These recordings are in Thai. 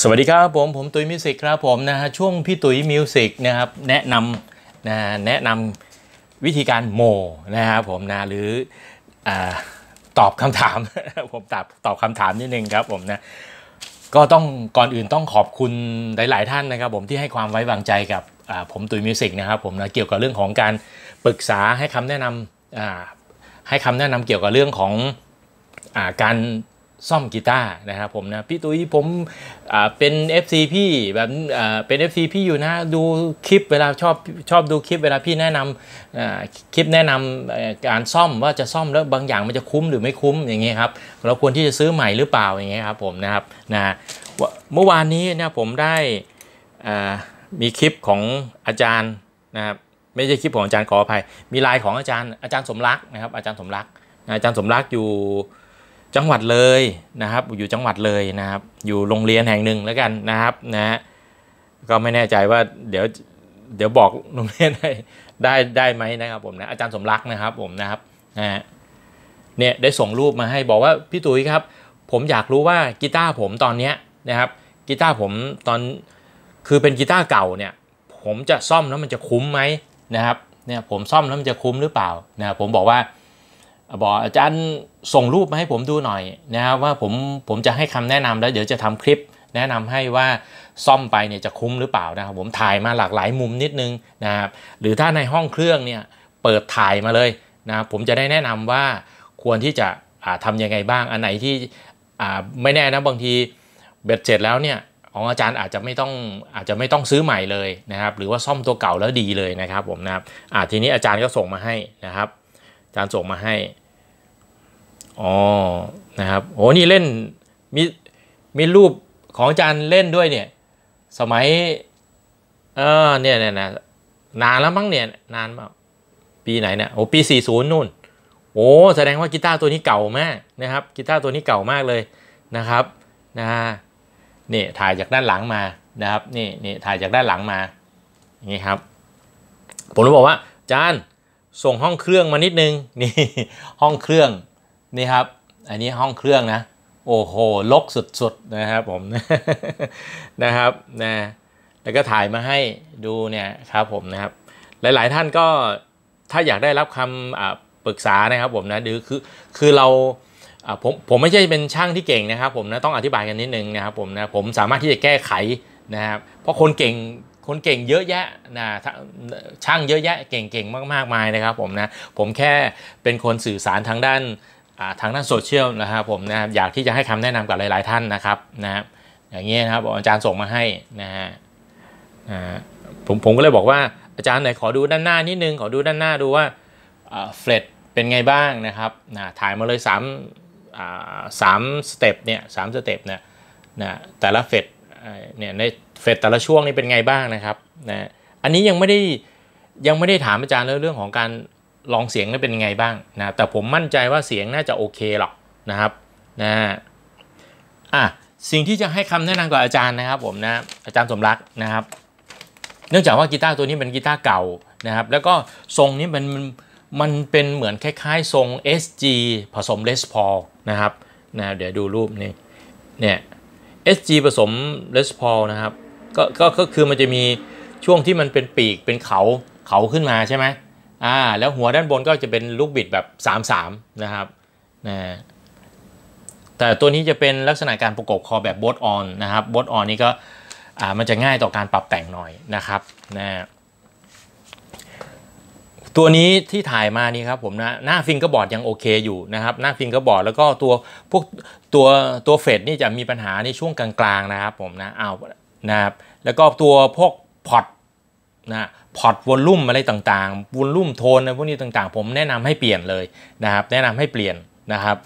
สวัสดีครับผมผมตุยมิวสิกครับผมนะฮะช่วงพี่ตุยมิวสิกนะครับแนะนำนะแนะนำวิธีการโมนะครับผมนะหรืออตอบคำถามผมตอบตอบคำถามนิดนึงครับผมนะก็ต้องก่อนอื่นต้องขอบคุณหลายๆท่านนะครับ ผมที่ให้ความไว้วางใจกับผมตุยมิวสิกนะครับผมนะเกี่ยวกับเรื่องของการปรึกษาให้คำแนะนำให้คำแนะนำเกี่ยวกับเรื่องของอการซ่อมกีตาร์นะครับผมนะพี่ตุ้ยผมเป็น FC พี่แบบเป็น FC พี่อยู่นะดูคลิปเวลาชอบชอบดูคลิป เวลาพี่แนะนำคลิปแนะนำการซ่อมว่าจะซ่อมแล้วบางอย่างมันจะคุ้มหรือไม่คุ้มอย่างเงี้ยครับเราควรที่จะซื้อใหม่หรือเปล่าอย่างเงี้ยครับผมนะครับนะเมื่อวานนี้นะผมได้มีคลิปของอาจารย์นะครับไม่ใช่คลิปของอาจารย์ขออภัย มีไลน์ของอาจารย์อาจารย์สมรักนะครับอาจารย์สมรัก อาจารย์สมรักอยู่จังหวัดเลยนะครับอยู่จังหวัดเลยนะครับ อยู่โรงเรียนแห่งหนึ่งแล้วกันนะครับนะฮะก็ไม่แน่ใจว่าเดี๋ยวเดี๋ยวบอกโรงเรียนได้ได้ได้ไหมนะครับผมนะอาจารย์สมรักนะครับผมนะครับนะฮะเนี่ย ได้ส่งรูปมาให้บอกว่า พี่ตุ้ยครับ ผมอยากรู้ว่ากีตาร์ผมตอนเนี้ยนะครับกีตาร์ผมตอนคือเป็นกีตาร์เก่าเนี่ย ผมจะซ่อมแล้วมันจะคุ้มไหมนะครับเนี่ยผมซ่อมแล้วมันจะคุ้มหรือเปล่านะผมบอกว่าบอกอาจารย์ส่งรูปมาให้ผมดูหน่อยนะครับว่าผมผมจะให้คำแนะนำแล้ว เดี๋ยวจะทำคลิป แนะนำให้ว่าซ่อมไปเนี่ยจะคุ้มหรือเปล่านะครับ ผมถ่ายมาหลากหลายมุมนิดนึงนะครับหรือถ้าในห้องเครื่องเนี่ยเปิดถ่ายมาเลยนะครับผมจะได้แนะนำว่าควรที่จะทํำยังไงบ้างอันไหนที่ไม่แน่นะบางทีเบ็ดเสร็จแล้วเนี่ยของอาจารย์อาจจะไม่ต้องอาจจะไม่ต้องซื้อใหม่เลยนะครับ หรือว่าซ่อมตัวเก่าแล้วดีเลยนะครับผมนะครับทีนี้อาจารย์ก็ส่งมาให้นะครับ อาจารย์ส่งมาให้อ๋อ นะครับ โห นี่เล่น มี มีรูปของจันเล่นด้วยเนี่ย สมัย เออเนี่ยเนี่ยนะนานแล้วมั้งเนี่ย นานมาปีไหนเนี่ยโอ้ปี 40 นู่น โอ้แสดงว่ากีตาร์ตัวนี้เก่ามากนะครับ กีตาร์ตัวนี้เก่ามากเลยนะครับนะนี่ถ่ายจากด้านหลังมา นะครับ นี่นี่ถ่ายจากด้านหลังมา อย่างนี้ครับ ผมเลยบอกว่าจานส่งห้องเครื่องมานิดนึง นี่ ห้องเครื่องนี่ครับ อันนี้ห้องเครื่องนะ โอ้โหลกสุดๆนะครับผม นะครับนะแล้วก็ถ่ายมาให้ดูเนี่ยครับผมนะครับ หลายๆท่านก็ ถ้าอยากได้รับคำปรึกษานะครับผมนะดือคือ คือเราผม ผมไม่ใช่เป็นช่างที่เก่งนะครับผมนะ ต้องอธิบายกันนิดนึงนะครับผมนะ ผมสามารถที่จะแก้ไขนะครับ เพราะคนเก่ง คนเก่งเยอะแยะนะ ช่างเยอะแยะเก่งๆมากๆมายนะครับผมนะ ผมแค่เป็นคนสื่อสารทางด้านทางด้านโซเชียลนะครับผมนะครับอยากที่จะให้คำแนะนำกับหลายๆท่านนะครับนะครับอย่างเงี้ยนะครับอาจารย์ส่งมาให้นะฮะผมผมก็เลยบอกว่าอาจารย์ไหนขอดูด้านหน้านิดนึงขอดูด้านหน้าดูว่าเฟลดเป็นไงบ้างนะครับนะถ่ายมาเลย3สามสเต็ปเนี่ยสามสเต็ปเนี่ยนะแต่ละเฟดเนี่ยในเฟดแต่ละช่วงนี่เป็นไงบ้างนะครับนะอันนี้ยังไม่ได้ยังไม่ได้ถามอาจารย์เรื่องของการลองเสียงแล้วเป็นไงบ้างนะแต่ผมมั่นใจว่าเสียงน่าจะโอเคหรอกนะครับนะอ่ะสิ่งที่จะให้คำแนะนำกับอาจารย์นะครับผมนะอาจารย์สมรักนะครับ เนื่องจากว่ากีตาร์ตัวนี้เป็นกีตาร์เก่านะครับ แล้วก็ทรงนี้มันมันเป็นเหมือนคล้ายๆ ทรง SG ผสมเลสพอลนะครับนะเดี๋ยวดูรูปนี่ เนี่ย SG ผสมเลสพอลนะครับก็ก็คือมันจะมีช่วงที่มันเป็นปีกเป็นเขาเขาขึ้นมาใช่ไหมอ่าแล้วหัวด้านบนก็จะเป็นลูกบิดแบบ 3-3 นะครับนะแต่ตัวนี้จะเป็นลักษณะการประกบคอแบบบดออนนะครับบดออนนี่ก็อ่ามันจะง่ายต่อการปรับแต่งหน่อยนะครับนะตัวนี้ที่ถ่ายมานี่ครับผมนะ หน้าฟิงกร์บอร์ดยังโอเคอยู่นะครับ หน้าฟิงกร์บอร์ดแล้วก็ตัวพวกตัวตัวเฟดนี่จะมีปัญหาในช่วงกลางๆนะครับ ผมนะเอานะครับ แล้วก็ตัวพวกพอตนะพอร์ตวอลลุ่มอะไรต่างๆ วอลลุ่มโทนอะไรพวกนี้ต่างๆ ผมแนะนำให้เปลี่ยนเลยนะครับ แนะนำให้เปลี่ยนนะครับ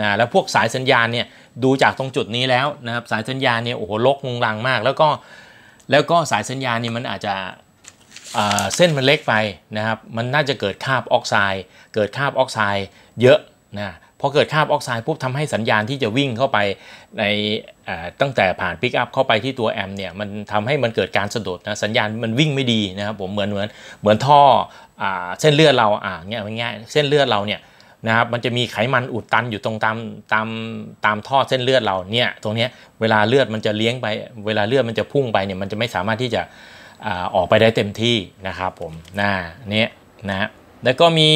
นะ แล้วพวกสายสัญญาณเนี่ย ดูจากตรงจุดนี้แล้วนะครับ สายสัญญาณเนี่ย โอ้โหลกงงลังมาก แล้วก็ แล้วก็สายสัญญาณนี่มันอาจจะเส้นมันเล็กไปนะครับ มันน่าจะเกิดคาบออกไซด์ เกิดคาบออกไซด์เยอะนะพอเกิดคาบออกไซด์ปุ๊บทำให้สัญญาณที่จะวิ่งเข้าไปในตั้งแต่ผ่านปิกอัพเข้าไปที่ตัวแอมเนี่ยมันทำให้มันเกิดการสะดุดนะสัญญาณมันวิ่งไม่ดีนะครับผมเหมือนเหมือนเหมือนท่ออเส้นเลือดเราอ่าเงี้ยง่ายเส้นเลือดเราเนี่ยนะครับมันจะมีไขมันอุดตันอยู่ตรงตามตาม ตามท่อเส้นเลือดเราเนี่ยตรงนี้เวลาเลือดมันจะเลี้ยงไป เวลาเลือดมันจะพุ่งไปเนี่ยมันจะไม่สามารถที่จะออกไปได้เต็มที่นะครับผมหน้านี้นะแล้วก็มี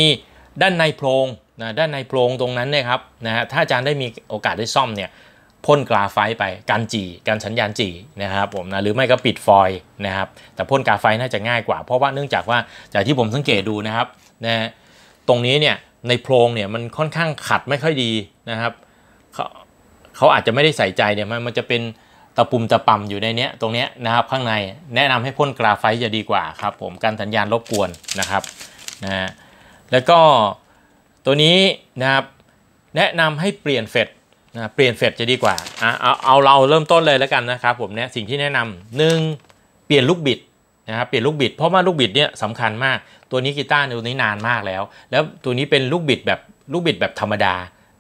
ด้านในโพรงนะด้านในโพรงตรงนั้นเนี่ยครับนะฮะถ้าอาจารย์ได้มีโอกาสได้ซ่อมเนี่ยพ่นกราไฟไปการจีการสัญญาณจีนะครับผมนะหรือไม่ก็ปิดฟอยนะครับ แต่พ่นกราไฟน่าจะง่ายกว่า เพราะว่าเนื่องจากว่าจากที่ผมสังเกตดูนะครับนะตรงนี้เนี่ยในโพรงเนี่ยมันค่อนข้างขัดไม่ค่อยดีนะครับ เขาเขาอาจจะไม่ได้ใส่ใจเนี่ยมันมันจะเป็นตะปุ่มตะปั่มอยู่ในเนี้ยตรงเนี้ยนะครับ ข้างในแนะนำให้พ่นกราไฟจะดีกว่าครับผมการสัญญาณรบกวนนะครับนะแล้วก็ตัวนี้นะครับแนะนำให้เปลี่ยนเฟดนะเปลี่ยนเฟดจะดีกว่าอ่ะเอาเอาเราเริ่มต้นเลยแล้วกันนะครับผมเนี่ยสิ่งที่แนะนำหนึ่งเปลี่ยนลูกบิดนะครับเปลี่ยนลูกบิด เพราะว่าลูกบิดเนี่ยสำคัญมาก ตัวนี้กีตาร์ตัวนี้นานมากแล้ว แล้วตัวนี้เป็นลูกบิด แบบลูกบิดแบบธรรมดา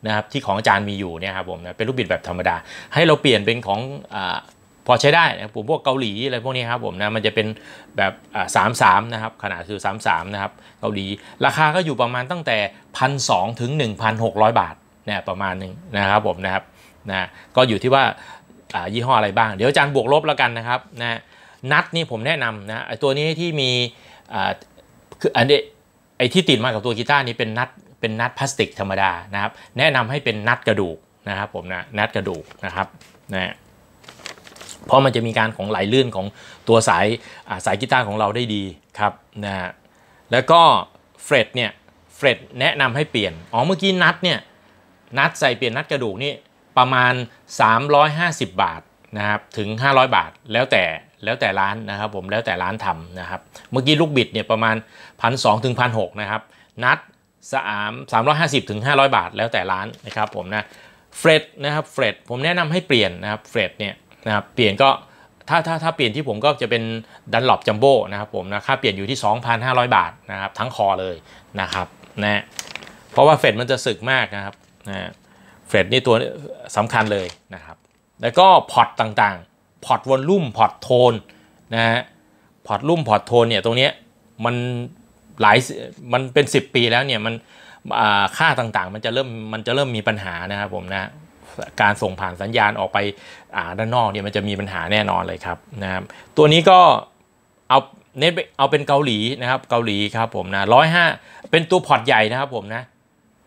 นะครับที่ของอาจารย์มีอยู่เนี่ยครับผมนะเป็นลูกบิดแบบธรรมดา ให้เราเปลี่ยนเป็นของพอใช้ได้นะผมพวกเกาหลีอะไรพวกนี้ครับผมนะมันจะเป็นแบบสามสามนะครับขนาดคือสามสามนะครับ เกาหลีราคาก็อยู่ประมาณตั้งแต่พันสองถึงหนึ่งพันหกร้อยบาทเนี่ยประมาณหนึ่งนะครับผมนะครับนะก็อยู่ที่ว่ายี่ห้ออะไรบ้างเดี๋ยวอาจารย์บวกลบแล้วกันนะครับนะนัดนี่ผมแนะนำนะไอตัวนี้ที่มีคืออันนี้ไอที่ติดมากับตัวกีตาร์นี้เป็นนัดเป็นนัดพลาสติกธรรมดานะครับแนะนำให้เป็นนัดกระดูกนะครับผมนะนัดกระดูกนะครับนะเพราะมันจะมีการของไหลลื่นของตัวสายสายกีตาร์ของเราได้ดีครับนะฮะแล้วก็เฟรดเนี่ยเฟรดแนะนำให้เปลี่ยน อ๋อ เมื่อกี้นัดเนี่ยนัดใส่เปลี่ยนนัดกระดูกนี่ประมาณ 350 บาทนะครับถึง 500 บาทแล้วแต่แล้วแต่ร้านนะครับผมแล้วแต่ร้านทำนะครับ เมื่อกี้ลูกบิดเนี่ยประมาณ1 2 0 0ถึงพันหนะครับนัดสามสามร้อยห้าสิบถึงห้าร้อยบาทแล้วแต่ร้านนะครับผมนะเฟรดนะครับเฟรดผมแนะนำให้เปลี่ยนนะครับเฟรดเนี่ยนะครับเปลี่ยนก็ถ้าถ้าถ้าเปลี่ยนที่ผมก็จะเป็นดันหลบจัมโบ้นะครับผมนะค่าเปลี่ยนอยู่ที่ 2,500 บาทนะครับทั้งคอเลยนะครับนะเพราะว่าเฟดมันจะสึกมากนะครับนะเฟดนี่ตัวสำคัญเลยนะครับ แล้วก็พอร์ตต่างๆ พอร์ตวอลลุ่มพอร์ตโทนนะฮะพอร์ตลุ่มพอร์ตโทนเนี่ยตรงนี้มันหลายมันเป็น 10 ปีแล้วเนี่ยมันค่าต่างๆมันจะเริ่มมันจะเริ่มมีปัญหานะครับผมนะการส่งผ่านสัญญาณออกไปด้านนอกเนี่ยมันจะมีปัญหาแน่นอนเลยครับนะครับตัวนี้ก็เอาเน็ตเอาเป็นเกาหลีนะครับเกาหลีครับผมนะร้อยห้าเป็นตัวพอร์ตใหญ่นะครับผมนะ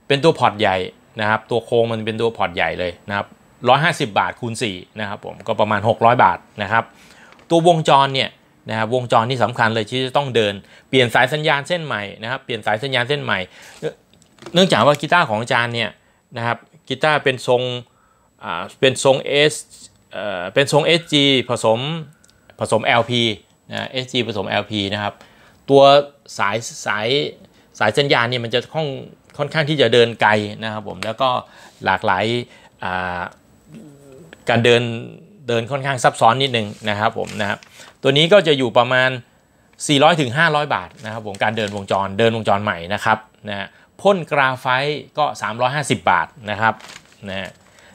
เป็นตัวพอร์ตใหญ่นะครับ ตัวโค้งมันเป็นตัวพอร์ตใหญ่เลยนะครับร้อยห้าสิบาทคูณสี่นะครับผมก็ประมาณหกร้อยบาทนะครับ ตัววงจรเนี่ยนะครับวงจรที่สำคัญเลยที่จะต้องเดินเปลี่ยนสายสัญญาณเส้นใหม่นะครับเปลี่ยนสายสัญญาณเส้นใหม่ เนื่องจากว่ากีตาร์ของอาจารย์เนี่ยนะครับกีตาร์เป็นทรงเป็นทรง S เป็นทรง SG ผสม ผสม LP นะ SG ผสม LP นะครับ ตัวสายสายสายสัญญาณเนี่ยมันจะค่อนค่อนข้างที่จะเดินไกลนะครับ ผม แล้วก็หลากหลายการเดิน เดินค่อนข้างซับซ้อนนิดนึงนะครับผมนะครับ ตัวนี้ก็จะอยู่ประมาณ 400ถึง500 บาทนะครับ ผม การเดินวงจร เดินวงจรใหม่นะครับ นะพ่นกราไฟต์ก็ 350 บาทนะครับ นะ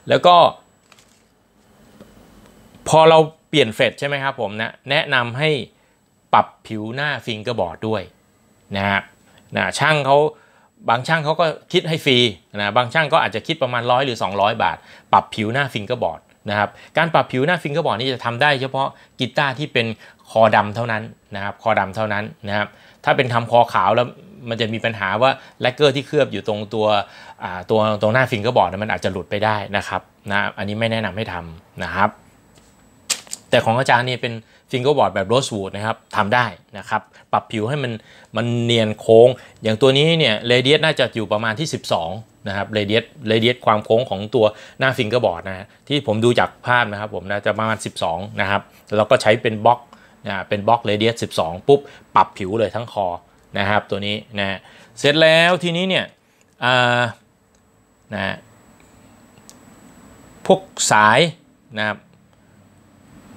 แล้วก็พอเราเปลี่ยนเฟสใช่ไหมครับผมนะแนะนำให้ปรับผิวหน้าฟิงเกอร์บอร์ดด้วยนะฮะนะช่างเขาบางช่างเขาก็คิดให้ฟรีนะบางช่างก็อาจจะคิดประมาณร้อยหรือ 200 บาท ปรับผิวหน้าฟิงเกอร์บอร์ดนะครับ การปรับผิวหน้าฟิงเกอร์บอร์ดนี่จะทำได้เฉพาะกีตาร์ที่เป็นคอดำเท่านั้นนะครับ คอดำเท่านั้นนะครับถ้าเป็นทำคอขาวแล้วมันจะมีปัญหาว่าแลกเกอร์ที่เคลือบอยู่ตรงตัวตัวตรงหน้าฟิงเกอร์บอร์ดมันอาจจะหลุดไปได้นะครับนะอันนี้ไม่แนะนำให้ทำนะครับ แต่ของอาจารย์นี่เป็นฟิงเกอร์บอร์ดแบบโรสวูดนะครับทำได้นะครับ ปรับผิวให้มัน มันเนียนโค้ง อย่างตัวนี้เนี่ยเรเดียสน่าจะอยู่ประมาณที่ 12 นะครับเรเดียสเรเดียสความโค้งของตัวหน้าฟิงเกอร์บอร์ดนะที่ผมดูจากภาพนะครับ ผมนะจะประมาณ12นะครับแล้วก็ใช้เป็นบล็อกนะเป็นบล็อกเรเดียส12 ปุ๊บ ปรับผิวเลยทั้งคอนะครับตัวนี้นะเสร็จแล้วทีนี้เนี่ยนะพวกสายนะครับ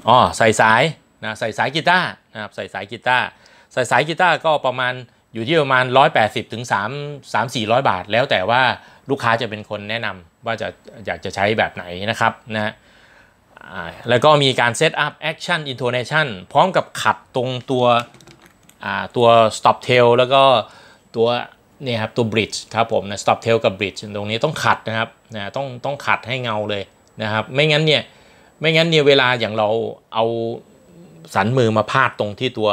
อ๋อ ใส่สายนะใส่สายกีตาร์นะครับ ใส่สายกีตาร์ใส่สายกีตาร์ก็ประมาณอยู่ที่ประมาณ 180 ถึง3 3 400 บาท แล้วแต่ว่าลูกค้าจะเป็นคนแนะนำว่าจะอยากจะใช้แบบไหนนะครับนะแล้วก็มีการเซตอัพแอคชั่นอินโทเนชันพร้อมกับขัดตรงตัวตัว stop tail แล้วก็ตัวเนี่ยครับตัว bridge ครับผมนะ stop tail กับ bridge ตรงนี้ต้องขัดนะครับนะต้องต้องขัดให้เงาเลยนะครับไม่งั้นเนี่ยไม่งั้นเนี่ยเวลาอย่างเราเอาสันมือมาพาดตรงที่ตัว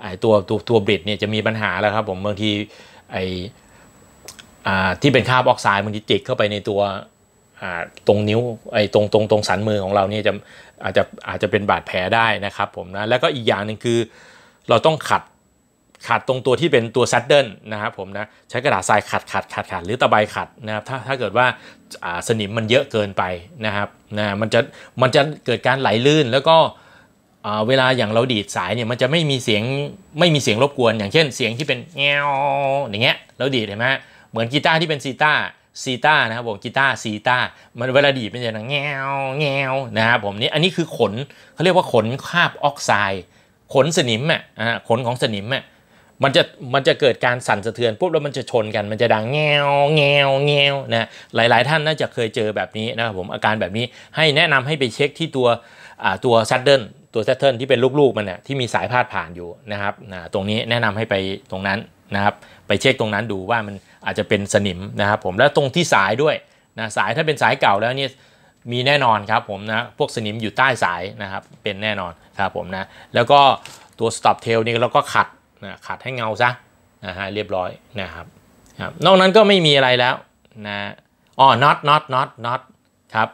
ไอตัวตัวตัวบริดเนี่ยจะมีปัญหาแล้วครับผมบางทีไอที่เป็นคาร์บออกไซด์มันจะติดเข้าไปในตัวตรงนิ้วไอ้ตรงตรงตรงสันมือของเราเนี่ยจะอาจจะอาจจะเป็นบาดแผลได้นะครับผมนะแล้วก็อีกอย่างหนึ่งคือ เราต้องขัดขัดตรงตัวที่เป็นตัวซัดเดิลนะครับผมนะใช้กระดาษทรายขัดขัดขัดขัดหรือตะไบขัดนะครับถ้าถ้าเกิดว่าสนิมมันเยอะเกินไปนะครับนะมันจะมันจะเกิดการไหลลื่นแล้วก็เวลาอย่างเราดีดสายเนี่ยมันจะไม่มีเสียงไม่มีเสียงรบกวน อย่างเช่นเสียงที่เป็นเงี้ยอย่างเงี้ยเราดีดเห็นไหมเหมือนกีตาร์ที่เป็นซีตาร์ซีตานะครับผมกีตาร์ซีตามันเวลาดีบเป็นอย่างแงว แงว นะครับผมนี่ อันนี้คือขน เขาเรียกว่าขนคาบออกไซด์ ขนสนิมอ่ะขนของสนิมอ่ะมันจะ มันจะเกิดการสั่นสะเทือนปุ๊บแล้วมันจะชนกัน มันจะดังแงว แงว แงว นะ หลายๆ ท่านน่าจะเคยเจอแบบนี้นะครับผม อาการแบบนี้ ให้แนะนำให้ไปเช็คที่ตัวตัวซัดเดิล ตัวซัดเทิลที่เป็นลูก ๆ มันเนี่ยที่มีสายพาดผ่านอยู่นะครับตรงนี้แนะนำให้ไปตรงนั้นนะครับไปเช็คตรงนั้นดูว่ามันอาจจะเป็นสนิมนะครับผมแล้วตรงที่สายด้วยนะสายถ้าเป็นสายเก่าแล้วนี่มีแน่นอนครับผมนะ พวกสนิมอยู่ใต้สายนะครับเป็นแน่นอนครับผมนะ แล้วก็ตัว stop tail นี่เราก็ขัดนะขัดให้เงาซะนะฮะเรียบร้อยนะครับครับ นอกนั้นก็ไม่มีอะไรแล้วนะอ๋อ not not not not ครับ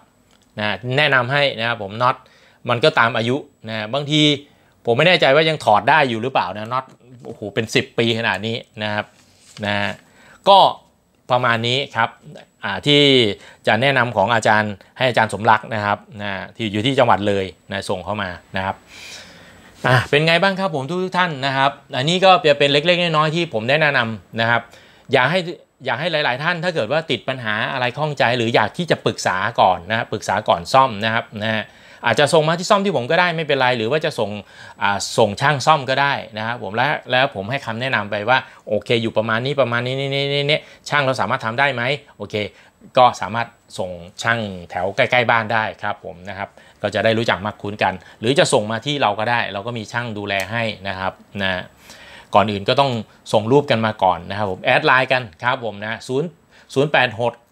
นะแนะนำให้นะครับผม not มันก็ตามอายุนะบางทีผมไม่แน่ใจว่ายังถอดได้อยู่หรือเปล่านะ not โอ้โห เป็น 10 ปีขนาดนี้นะครับนะก็ประมาณนี้ครับ ที่จะแนะนำของอาจารย์ ให้อาจารย์สมรักนะครับนะที่อยู่ที่จังหวัดเลยนะ ส่งเข้ามานะครับ อ่าเป็นไงบ้างครับผมทุกท่านนะครับ อันนี้ก็จะเป็นเล็ก ๆ น้อยๆที่ผมแนะนำนะครับ อยากให้ อยากให้หลาย ๆ ท่าน ถ้าเกิดว่าติดปัญหาอะไรข้องใจหรืออยากที่จะปรึกษาก่อนนะ ปรึกษาก่อนซ่อมนะครับ นะอาจจะส่งมาที่ซ่อมที่ผมก็ได้ไม่เป็นไร หรือว่าจะส่งส่งช่างซ่อมก็ได้นะครับผมแล้วแล้วผมให้คำแนะนำไปว่าโอเค อยู่ประมาณนี้ประมาณนี้นี่นี่นี่ช่างเราสามารถทำได้ไหมโอเค ก็สามารถส่งช่างแถวใกล้ ๆบ้านได้ครับผมนะครับก็จะได้รู้จักมากคุ้นกัน หรือจะส่งมาที่เราก็ได้ เราก็มีช่างดูแลให้นะครับนะก่อนอื่นก็ต้องส่งรูปกันมาก่อนนะครับผมแอดไลน์กันครับผมนะ0 0869040022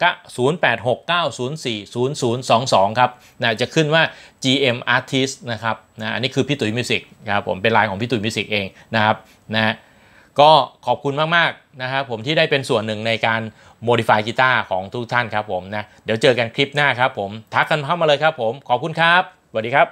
ครับนะจะขึ้นว่า GM Artist นะครับนะอันนี้คือพี่ตุ๋ยมิวสิกครับผมเป็นไลน์ของพี่ตุ๋ยมิวสิกเองนะครับนะก็ขอบคุณมากๆนะครับผมที่ได้เป็นส่วนหนึ่งในการ modify กีตาร์ของทุกท่านครับผมนะเดี๋ยวเจอกันคลิปหน้าครับผมทักกันเข้ามาเลยครับผม ขอบคุณครับสวัสดีครับ